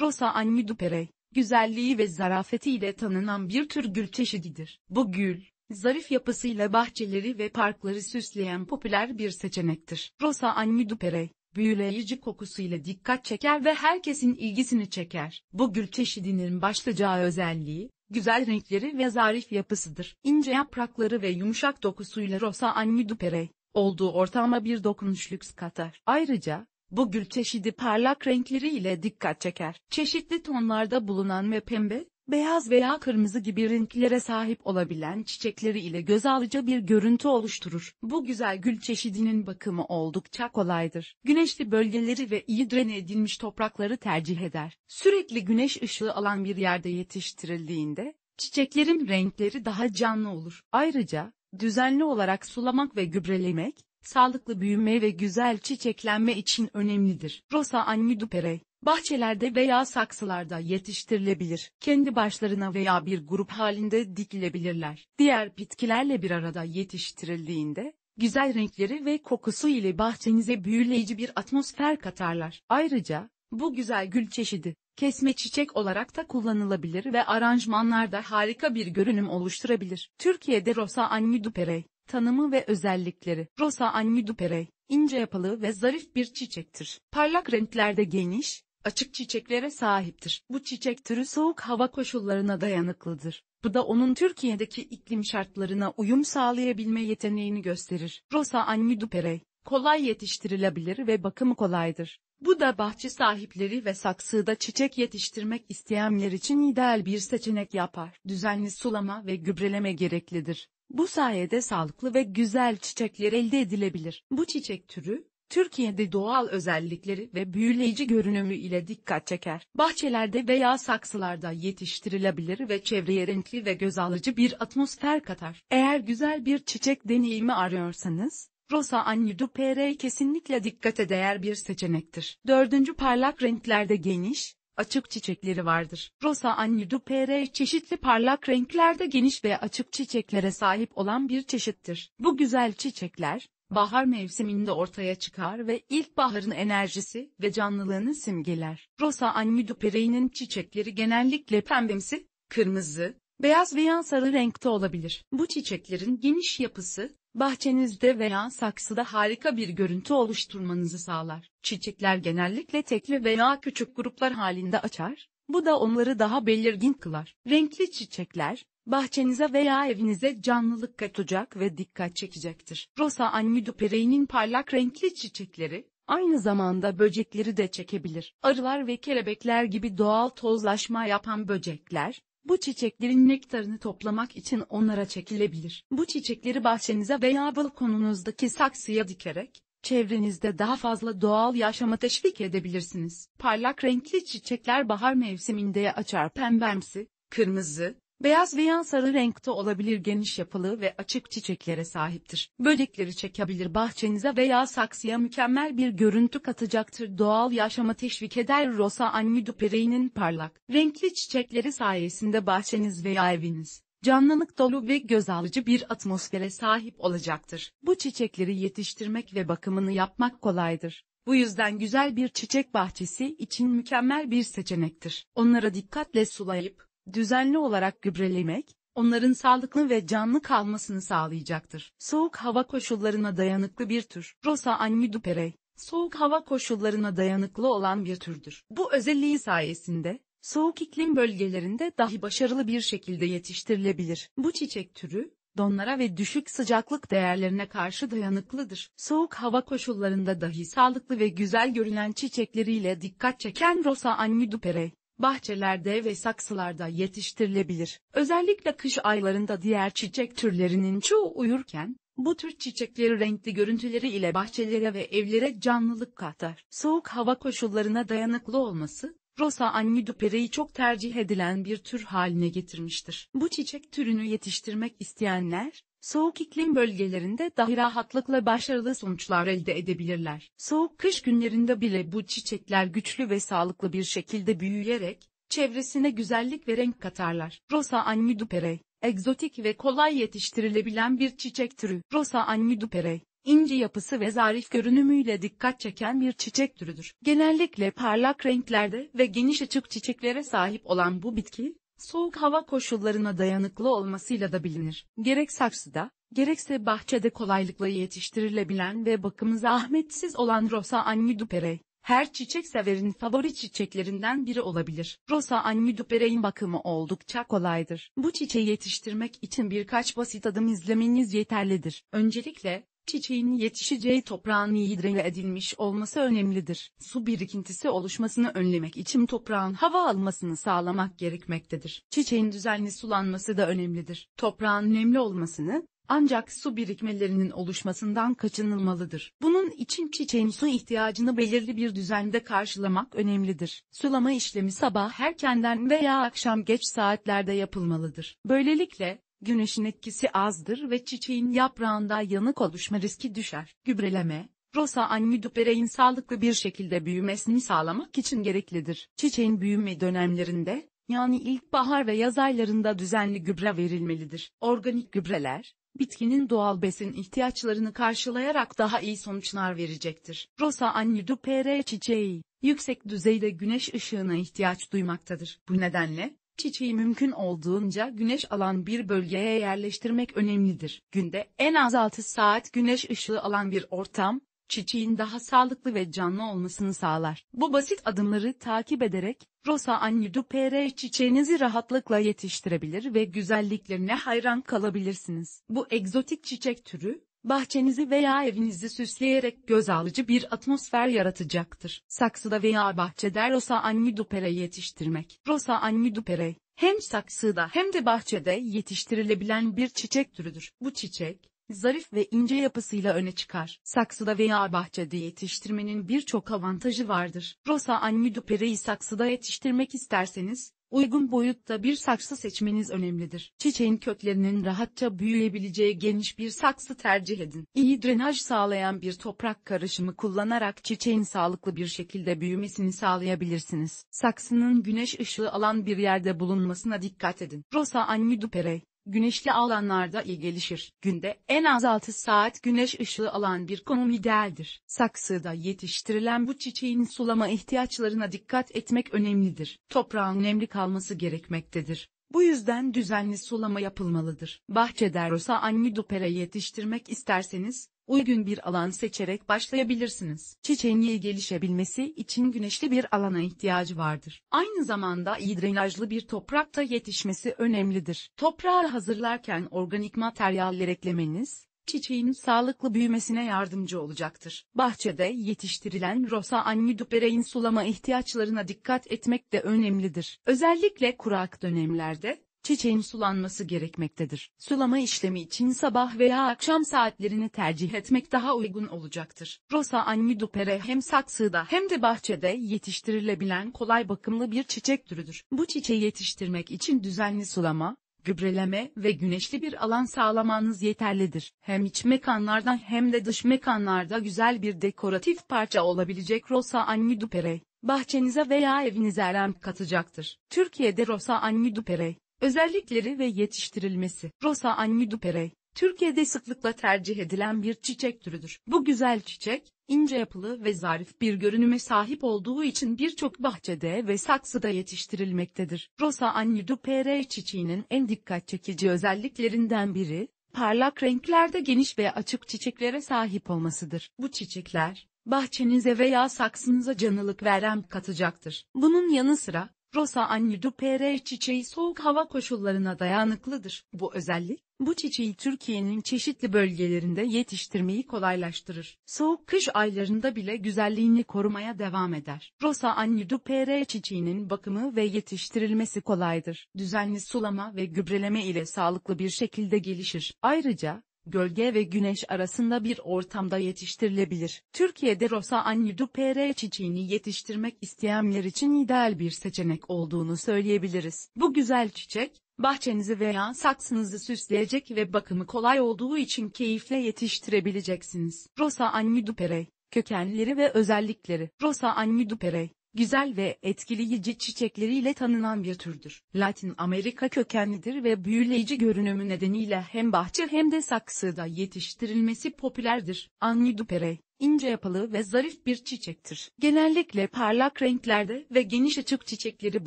Rosa annidupere, güzelliği ve zarafetiyle tanınan bir tür gül çeşididir. Bu gül, zarif yapısıyla bahçeleri ve parkları süsleyen popüler bir seçenektir. Rosa annidupere, büyüleyici kokusuyla dikkat çeker ve herkesin ilgisini çeker. Bu gül çeşidinin başlıca özelliği, güzel renkleri ve zarif yapısıdır. İnce yaprakları ve yumuşak dokusuyla Rosa annidupere, olduğu ortama bir dokunuş lüks katar. Ayrıca, bu gül çeşidi parlak renkleriyle dikkat çeker. Çeşitli tonlarda bulunan ve pembe, beyaz veya kırmızı gibi renklere sahip olabilen çiçekleri ile göz alıcı bir görüntü oluşturur. Bu güzel gül çeşidinin bakımı oldukça kolaydır. Güneşli bölgeleri ve iyi drene edilmiş toprakları tercih eder. Sürekli güneş ışığı alan bir yerde yetiştirildiğinde, çiçeklerin renkleri daha canlı olur. Ayrıca, düzenli olarak sulamak ve gübrelemek, sağlıklı büyüme ve güzel çiçeklenme için önemlidir. Rosa annidupere, bahçelerde veya saksılarda yetiştirilebilir. Kendi başlarına veya bir grup halinde dikilebilirler. Diğer bitkilerle bir arada yetiştirildiğinde, güzel renkleri ve kokusu ile bahçenize büyüleyici bir atmosfer katarlar. Ayrıca, bu güzel gül çeşidi, kesme çiçek olarak da kullanılabilir ve aranjmanlarda harika bir görünüm oluşturabilir. Türkiye'de Rosa annidupere, Tanımı ve özellikleri Rosa annidupere, ince yapılı ve zarif bir çiçektir. Parlak renklerde geniş, açık çiçeklere sahiptir. Bu çiçek türü soğuk hava koşullarına dayanıklıdır. Bu da onun Türkiye'deki iklim şartlarına uyum sağlayabilme yeteneğini gösterir. Rosa annidupere, kolay yetiştirilebilir ve bakımı kolaydır. Bu da bahçe sahipleri ve saksıda çiçek yetiştirmek isteyenler için ideal bir seçenek yapar. Düzenli sulama ve gübreleme gereklidir. Bu sayede sağlıklı ve güzel çiçekler elde edilebilir. Bu çiçek türü, Türkiye'de doğal özellikleri ve büyüleyici görünümü ile dikkat çeker. Bahçelerde veya saksılarda yetiştirilebilir ve çevreye renkli ve göz alıcı bir atmosfer katar. Eğer güzel bir çiçek deneyimi arıyorsanız, Rosa Anidupere kesinlikle dikkate değer bir seçenektir. Dördüncü parlak renklerde geniş, açık çiçekleri vardır. Rosa annidupere çeşitli parlak renklerde geniş ve açık çiçeklere sahip olan bir çeşittir. Bu güzel çiçekler, bahar mevsiminde ortaya çıkar ve ilkbaharın enerjisi ve canlılığını simgeler. Rosa annidupere'nin çiçekleri genellikle pembemsi, kırmızı, beyaz veya sarı renkte olabilir. Bu çiçeklerin geniş yapısı, bahçenizde veya saksıda harika bir görüntü oluşturmanızı sağlar. Çiçekler genellikle tekli veya küçük gruplar halinde açar, bu da onları daha belirgin kılar. Renkli çiçekler, bahçenize veya evinize canlılık katacak ve dikkat çekecektir. Rosa anmidopereyinin parlak renkli çiçekleri, aynı zamanda böcekleri de çekebilir. Arılar ve kelebekler gibi doğal tozlaşma yapan böcekler, bu çiçeklerin nektarını toplamak için onlara çekilebilir. Bu çiçekleri bahçenize veya balkonunuzdaki saksıya dikerek, çevrenizde daha fazla doğal yaşama teşvik edebilirsiniz. Parlak renkli çiçekler bahar mevsiminde açar pembemsi, kırmızı, Beyaz veya sarı renkte olabilir geniş yapılı ve açık çiçeklere sahiptir. Böcekleri çekebilir bahçenize veya saksıya mükemmel bir görüntü katacaktır. Doğal yaşama teşvik eder Rosa Anmiduperey'nin parlak, renkli çiçekleri sayesinde bahçeniz veya eviniz canlılık dolu ve göz alıcı bir atmosfere sahip olacaktır. Bu çiçekleri yetiştirmek ve bakımını yapmak kolaydır. Bu yüzden güzel bir çiçek bahçesi için mükemmel bir seçenektir. Onlara dikkatle sulayıp, düzenli olarak gübrelemek, onların sağlıklı ve canlı kalmasını sağlayacaktır. Soğuk hava koşullarına dayanıklı bir tür. Rosa annidupere, soğuk hava koşullarına dayanıklı olan bir türdür. Bu özelliği sayesinde, soğuk iklim bölgelerinde dahi başarılı bir şekilde yetiştirilebilir. Bu çiçek türü, donlara ve düşük sıcaklık değerlerine karşı dayanıklıdır. Soğuk hava koşullarında dahi sağlıklı ve güzel görünen çiçekleriyle dikkat çeken Rosa annidupere, bahçelerde ve saksılarda yetiştirilebilir. Özellikle kış aylarında diğer çiçek türlerinin çoğu uyurken, bu tür çiçekleri renkli görüntüleri ile bahçelere ve evlere canlılık katar. Soğuk hava koşullarına dayanıklı olması, Rosa annidupere'yi çok tercih edilen bir tür haline getirmiştir. Bu çiçek türünü yetiştirmek isteyenler, Soğuk iklim bölgelerinde dahi rahatlıkla başarılı sonuçlar elde edebilirler. Soğuk kış günlerinde bile bu çiçekler güçlü ve sağlıklı bir şekilde büyüyerek, çevresine güzellik ve renk katarlar. Rosa annidupere, egzotik ve kolay yetiştirilebilen bir çiçek türü. Rosa annidupere, ince yapısı ve zarif görünümüyle dikkat çeken bir çiçek türüdür. Genellikle parlak renklerde ve geniş açık çiçeklere sahip olan bu bitki, soğuk hava koşullarına dayanıklı olmasıyla da bilinir. Gerek saksıda, gerekse bahçede kolaylıkla yetiştirilebilen ve bakımı zahmetsiz olan Rosa annidupere, her çiçek severin favori çiçeklerinden biri olabilir. Rosa annidupere'in bakımı oldukça kolaydır. Bu çiçeği yetiştirmek için birkaç basit adım izlemeniz yeterlidir. Öncelikle, Çiçeğin yetişeceği toprağın iyi edilmiş olması önemlidir. Su birikintisi oluşmasını önlemek için toprağın hava almasını sağlamak gerekmektedir. Çiçeğin düzenli sulanması da önemlidir. Toprağın nemli olmasını, ancak su birikmelerinin oluşmasından kaçınılmalıdır. Bunun için çiçeğin su ihtiyacını belirli bir düzende karşılamak önemlidir. Sulama işlemi sabah erkenden veya akşam geç saatlerde yapılmalıdır. Böylelikle Güneşin etkisi azdır ve çiçeğin yaprağında yanık oluşma riski düşer. Gübreleme, Rosa anmidupere'in sağlıklı bir şekilde büyümesini sağlamak için gereklidir. Çiçeğin büyüme dönemlerinde, yani ilkbahar ve yaz aylarında düzenli gübre verilmelidir. Organik gübreler, bitkinin doğal besin ihtiyaçlarını karşılayarak daha iyi sonuçlar verecektir. Rosa annidupere çiçeği, yüksek düzeyde güneş ışığına ihtiyaç duymaktadır. Bu nedenle, Çiçeği mümkün olduğunca güneş alan bir bölgeye yerleştirmek önemlidir. Günde en az 6 saat güneş ışığı alan bir ortam, çiçeğin daha sağlıklı ve canlı olmasını sağlar. Bu basit adımları takip ederek, Rosa annidupere çiçeğinizi rahatlıkla yetiştirebilir ve güzelliklerine hayran kalabilirsiniz. Bu egzotik çiçek türü, bahçenizi veya evinizi süsleyerek göz alıcı bir atmosfer yaratacaktır. Saksıda veya bahçede Rosa annidupere yetiştirmek. Rosa annidupere, hem saksıda hem de bahçede yetiştirilebilen bir çiçek türüdür. Bu çiçek, zarif ve ince yapısıyla öne çıkar. Saksıda veya bahçede yetiştirmenin birçok avantajı vardır. Rosa annidupere'yi saksıda yetiştirmek isterseniz, Uygun boyutta bir saksı seçmeniz önemlidir. Çiçeğin köklerinin rahatça büyüyebileceği geniş bir saksı tercih edin. İyi drenaj sağlayan bir toprak karışımı kullanarak çiçeğin sağlıklı bir şekilde büyümesini sağlayabilirsiniz. Saksının güneş ışığı alan bir yerde bulunmasına dikkat edin. Rosa Annidupere güneşli alanlarda iyi gelişir. Günde en az 6 saat güneş ışığı alan bir konum idealdir. Saksıda yetiştirilen bu çiçeğin sulama ihtiyaçlarına dikkat etmek önemlidir. Toprağın nemli kalması gerekmektedir. Bu yüzden düzenli sulama yapılmalıdır. Bahçede rosa annidopera yetiştirmek isterseniz, uygun bir alan seçerek başlayabilirsiniz. Çiçeğin iyi gelişebilmesi için güneşli bir alana ihtiyacı vardır. Aynı zamanda iyi drenajlı bir toprakta yetişmesi önemlidir. Toprağı hazırlarken organik materyaller eklemeniz, çiçeğin sağlıklı büyümesine yardımcı olacaktır. Bahçede yetiştirilen Rosa annidupere'in sulama ihtiyaçlarına dikkat etmek de önemlidir. Özellikle kurak dönemlerde, çiçeğin sulanması gerekmektedir. Sulama işlemi için sabah veya akşam saatlerini tercih etmek daha uygun olacaktır. Rosa annidopere hem saksıda hem de bahçede yetiştirilebilen kolay bakımlı bir çiçek türüdür. Bu çiçeği yetiştirmek için düzenli sulama, gübreleme ve güneşli bir alan sağlamanız yeterlidir. Hem iç mekanlardan hem de dış mekanlarda güzel bir dekoratif parça olabilecek Rosa annidopere bahçenize veya evinize renk katacaktır. Türkiye'de Rosa annidopere Özellikleri ve yetiştirilmesi. Rosa annudiperey, Türkiye'de sıklıkla tercih edilen bir çiçek türüdür. Bu güzel çiçek, ince yapılı ve zarif bir görünüme sahip olduğu için birçok bahçede ve saksıda yetiştirilmektedir. Rosa annudiperey çiçeğinin en dikkat çekici özelliklerinden biri, parlak renklerde geniş ve açık çiçeklere sahip olmasıdır. Bu çiçekler, bahçenize veya saksınıza canlılık veren katacaktır. Bunun yanı sıra, Rosa annidupere çiçeği soğuk hava koşullarına dayanıklıdır. Bu özellik, bu çiçeği Türkiye'nin çeşitli bölgelerinde yetiştirmeyi kolaylaştırır. Soğuk kış aylarında bile güzelliğini korumaya devam eder. Rosa annidupere çiçeğinin bakımı ve yetiştirilmesi kolaydır. Düzenli sulama ve gübreleme ile sağlıklı bir şekilde gelişir. Ayrıca, gölge ve güneş arasında bir ortamda yetiştirilebilir. Türkiye'de Rosa annidupere çiçeğini yetiştirmek isteyenler için ideal bir seçenek olduğunu söyleyebiliriz. Bu güzel çiçek, bahçenizi veya saksınızı süsleyecek ve bakımı kolay olduğu için keyifle yetiştirebileceksiniz. Rosa annidupere, kökenleri ve özellikleri Rosa annidupere güzel ve etkileyici çiçekleriyle tanınan bir türdür. Latin Amerika kökenlidir ve büyüleyici görünümü nedeniyle hem bahçe hem de saksıda yetiştirilmesi popülerdir. Annidupere, ince yapılı ve zarif bir çiçektir. Genellikle parlak renklerde ve geniş açık çiçekleri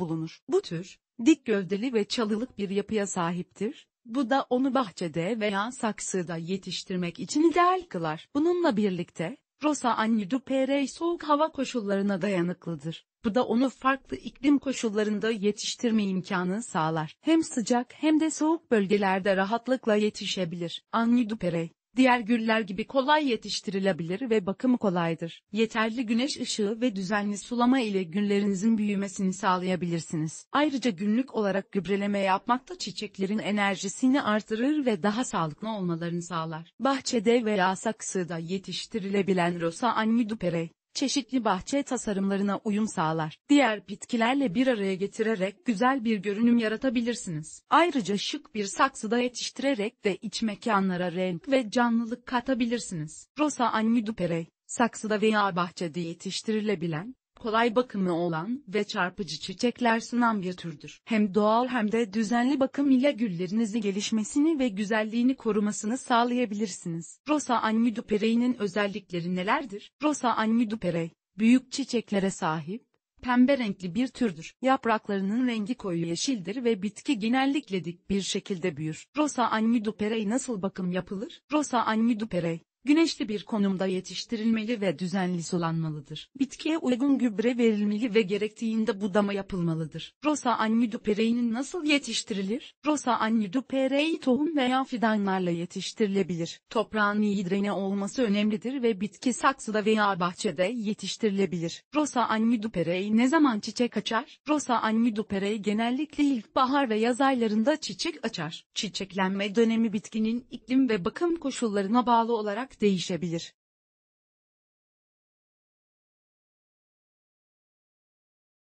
bulunur. Bu tür, dik gövdeli ve çalılık bir yapıya sahiptir. Bu da onu bahçede veya saksıda yetiştirmek için ideal kılar. Bununla birlikte, Rosa perey soğuk hava koşullarına dayanıklıdır. Bu da onu farklı iklim koşullarında yetiştirme imkanı sağlar. Hem sıcak hem de soğuk bölgelerde rahatlıkla yetişebilir. perey. Diğer güller gibi kolay yetiştirilebilir ve bakımı kolaydır. Yeterli güneş ışığı ve düzenli sulama ile günlerinizin büyümesini sağlayabilirsiniz. Ayrıca günlük olarak gübreleme yapmak da çiçeklerin enerjisini artırır ve daha sağlıklı olmalarını sağlar. Bahçede veya saksıda yetiştirilebilen Rosa Annidupere çeşitli bahçe tasarımlarına uyum sağlar. Diğer bitkilerle bir araya getirerek güzel bir görünüm yaratabilirsiniz. Ayrıca şık bir saksıda yetiştirerek de iç mekanlara renk ve canlılık katabilirsiniz. Rosa duperey, saksıda veya bahçede yetiştirilebilen, kolay bakımı olan ve çarpıcı çiçekler sunan bir türdür. Hem doğal hem de düzenli bakım ile güllerinizin gelişmesini ve güzelliğini korumasını sağlayabilirsiniz. Rosa anmiduperey'nin özellikleri nelerdir? Rosa anmiduperey, büyük çiçeklere sahip, pembe renkli bir türdür. Yapraklarının rengi koyu yeşildir ve bitki genellikle dik bir şekilde büyür. Rosa anmiduperey nasıl bakım yapılır? Rosa anmiduperey güneşli bir konumda yetiştirilmeli ve düzenli sulanmalıdır. Bitkiye uygun gübre verilmeli ve gerektiğinde budama yapılmalıdır. Rosa annidupereinin nasıl yetiştirilir? Rosa anniduperei tohum veya fidanlarla yetiştirilebilir. Toprağın iyi drene olması önemlidir ve bitki saksıda veya bahçede yetiştirilebilir. Rosa anniduperei ne zaman çiçek açar? Rosa anniduperei genellikle ilkbahar ve yaz aylarında çiçek açar. Çiçeklenme dönemi bitkinin iklim ve bakım koşullarına bağlı olarak olarak değişebilir.